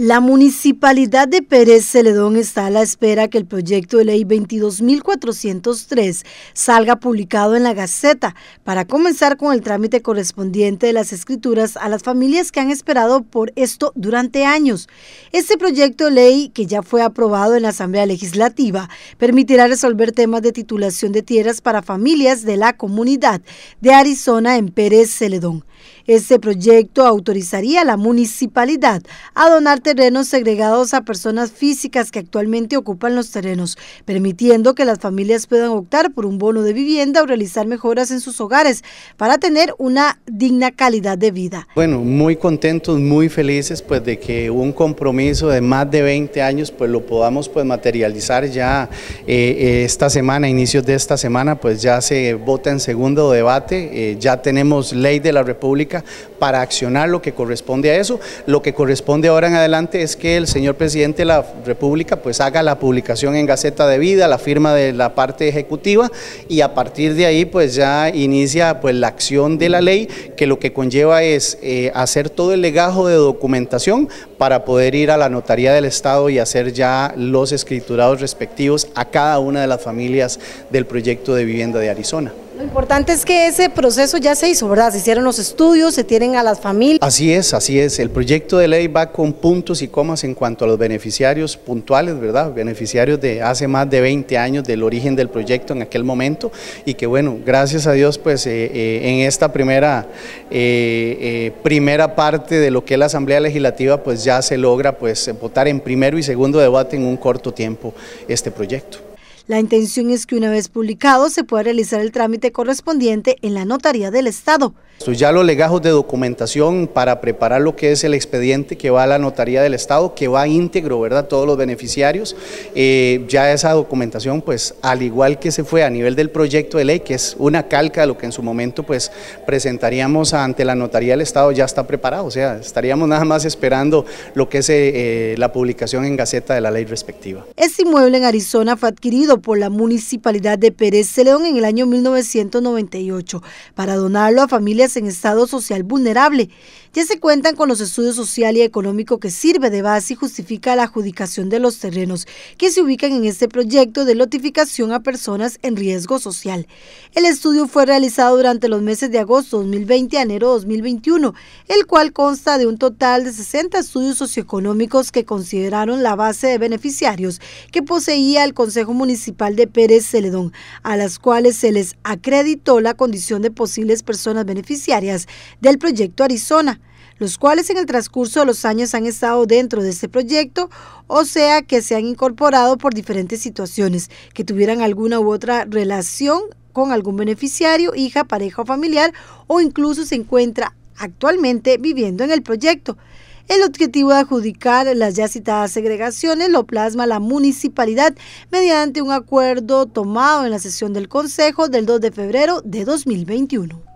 La municipalidad de Pérez Celedón está a la espera que el proyecto de ley 22.403 salga publicado en la Gaceta para comenzar con el trámite correspondiente de las escrituras a las familias que han esperado por esto durante años. Este proyecto de ley, que ya fue aprobado en la Asamblea Legislativa, permitirá resolver temas de titulación de tierras para familias de la comunidad de Arizona en Pérez Celedón. Este proyecto autorizaría a la municipalidad a donar terrenos segregados a personas físicas que actualmente ocupan los terrenos, permitiendo que las familias puedan optar por un bono de vivienda o realizar mejoras en sus hogares para tener una digna calidad de vida. Bueno, muy contentos, muy felices pues de que un compromiso de más de 20 años pues lo podamos pues materializar ya eh, eh, esta semana, inicios de esta semana pues ya se vota en segundo debate, eh, ya tenemos ley de la República para accionar lo que corresponde a eso, lo que corresponde ahora en adelante es que el señor presidente de la República pues haga la publicación en Gaceta de Vida, la firma de la parte ejecutiva y a partir de ahí pues ya inicia pues la acción de la ley que lo que conlleva es eh, hacer todo el legajo de documentación para poder ir a la notaría del Estado y hacer ya los escriturados respectivos a cada una de las familias del proyecto de vivienda de Arizona. Lo importante es que ese proceso ya se hizo, ¿verdad? Se hicieron los estudios, se tienen a las familias. Así es, así es. El proyecto de ley va con puntos y comas en cuanto a los beneficiarios puntuales, ¿verdad? Beneficiarios de hace más de 20 años del origen del proyecto en aquel momento y que bueno, gracias a Dios pues eh, eh, en esta primera, eh, primera parte de lo que es la Asamblea Legislativa pues ya se logra pues votar en primero y segundo debate en un corto tiempo este proyecto. La intención es que una vez publicado se pueda realizar el trámite correspondiente en la notaría del Estado. Ya los legajos de documentación para preparar lo que es el expediente que va a la notaría del Estado, que va íntegro, ¿verdad? Todos los beneficiarios. Eh, ya esa documentación, pues al igual que se fue a nivel del proyecto de ley, que es una calca de lo que en su momento pues presentaríamos ante la notaría del Estado, ya está preparado. O sea, estaríamos nada más esperando lo que es eh, eh, la publicación en Gaceta de la ley respectiva. Este inmueble en Arizona fue adquirido por la Municipalidad de Pérez Celedón en el año 1998 para donarlo a familias en estado social vulnerable. Ya se cuentan con los estudios social y económico que sirve de base y justifica la adjudicación de los terrenos que se ubican en este proyecto de lotificación a personas en riesgo social. El estudio fue realizado durante los meses de agosto 2020 a enero 2021, el cual consta de un total de 60 estudios socioeconómicos que consideraron la base de beneficiarios que poseía el Consejo Municipal de Pérez Celedón, a las cuales se les acreditó la condición de posibles personas beneficiarias del proyecto Arizona los cuales en el transcurso de los años han estado dentro de este proyecto, o sea que se han incorporado por diferentes situaciones que tuvieran alguna u otra relación con algún beneficiario, hija, pareja o familiar, o incluso se encuentra actualmente viviendo en el proyecto. El objetivo de adjudicar las ya citadas segregaciones lo plasma la municipalidad mediante un acuerdo tomado en la sesión del Consejo del 2 de febrero de 2021.